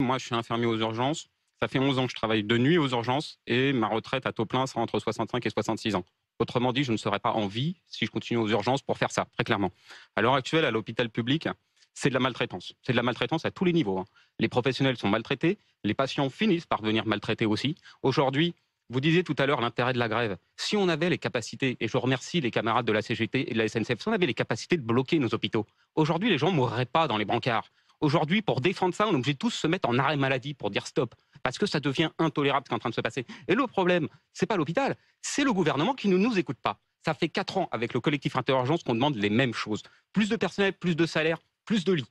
Moi, je suis infirmier aux urgences. Ça fait 11 ans que je travaille de nuit aux urgences et ma retraite à taux plein sera entre 65 et 66 ans. Autrement dit, je ne serai pas en vie si je continue aux urgences pour faire ça, très clairement. À l'heure actuelle, à l'hôpital public, c'est de la maltraitance. C'est de la maltraitance à tous les niveaux. Hein. Les professionnels sont maltraités, les patients finissent par venir maltraités aussi. Aujourd'hui, vous disiez tout à l'heure l'intérêt de la grève. Si on avait les capacités, et je remercie les camarades de la CGT et de la SNCF, si on avait les capacités de bloquer nos hôpitaux, aujourd'hui les gens mourraient pas dans les brancards. Aujourd'hui, pour défendre ça, on est obligé de tous se mettre en arrêt maladie pour dire stop, parce que ça devient intolérable ce qui est en train de se passer. Et le problème, ce n'est pas l'hôpital, c'est le gouvernement qui ne nous écoute pas. Ça fait quatre ans avec le collectif Interurgence qu'on demande les mêmes choses plus de personnel, plus de salaires, plus de lits.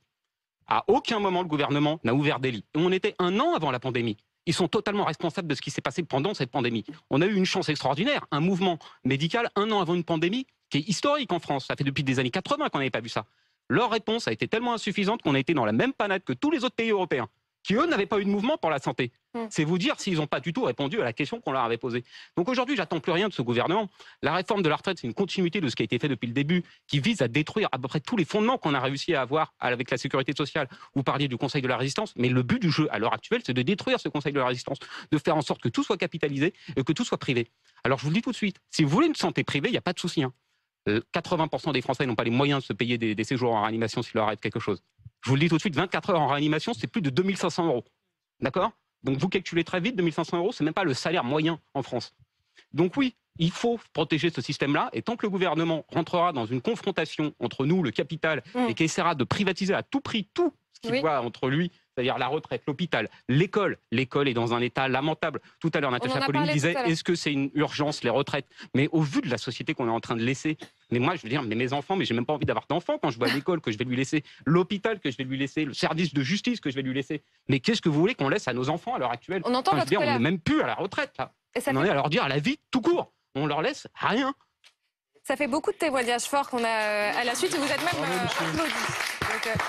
À aucun moment le gouvernement n'a ouvert des lits. on était un an avant la pandémie. Ils sont totalement responsables de ce qui s'est passé pendant cette pandémie. On a eu une chance extraordinaire, un mouvement médical un an avant une pandémie qui est historique en France. Ça fait depuis des années 80 qu'on n'avait pas vu ça. Leur réponse a été tellement insuffisante qu'on a été dans la même panade que tous les autres pays européens, qui eux n'avaient pas eu de mouvement pour la santé. Hmm. C'est vous dire s'ils n'ont pas du tout répondu à la question qu'on leur avait posée. Donc aujourd'hui, j'attends plus rien de ce gouvernement. La réforme de la retraite, c'est une continuité de ce qui a été fait depuis le début, qui vise à détruire à peu près tous les fondements qu'on a réussi à avoir avec la sécurité sociale. Vous parliez du Conseil de la résistance, mais le but du jeu à l'heure actuelle, c'est de détruire ce Conseil de la résistance, de faire en sorte que tout soit capitalisé et que tout soit privé. Alors je vous le dis tout de suite, si vous voulez une santé privée, il n'y a pas de souci. Hein. 80% euh, des Français n'ont pas les moyens de se payer des, séjours en réanimation s'il leur arrive quelque chose. Je vous le dis tout de suite, 24 heures en réanimation, c'est plus de 2500 euros. D'accord Donc vous calculez très vite, 2500 euros, ce n'est même pas le salaire moyen en France. Donc oui, il faut protéger ce système-là. Et tant que le gouvernement rentrera dans une confrontation entre nous, le capital, mmh. et qu'il essaiera de privatiser à tout prix tout qu'il voit entre lui, c'est-à-dire la retraite, l'hôpital, l'école. L'école est dans un état lamentable. Tout à l'heure, Natacha Pauline disait est-ce que c'est une urgence, les retraites Mais au vu de la société qu'on est en train de laisser, mais moi, je veux dire, mes enfants, mais j'ai même pas envie d'avoir d'enfants quand je vois l'école que je vais lui laisser, l'hôpital que je vais lui laisser, le service de justice que je vais lui laisser. Mais qu'est-ce que vous voulez qu'on laisse à nos enfants à l'heure actuelle On entend dire, On n'est même plus à la retraite, là. Et ça on en est à leur dire à la vie tout court. On leur laisse rien. Ça fait beaucoup de témoignages forts qu'on a euh, à la suite et vous êtes même euh, applaudi.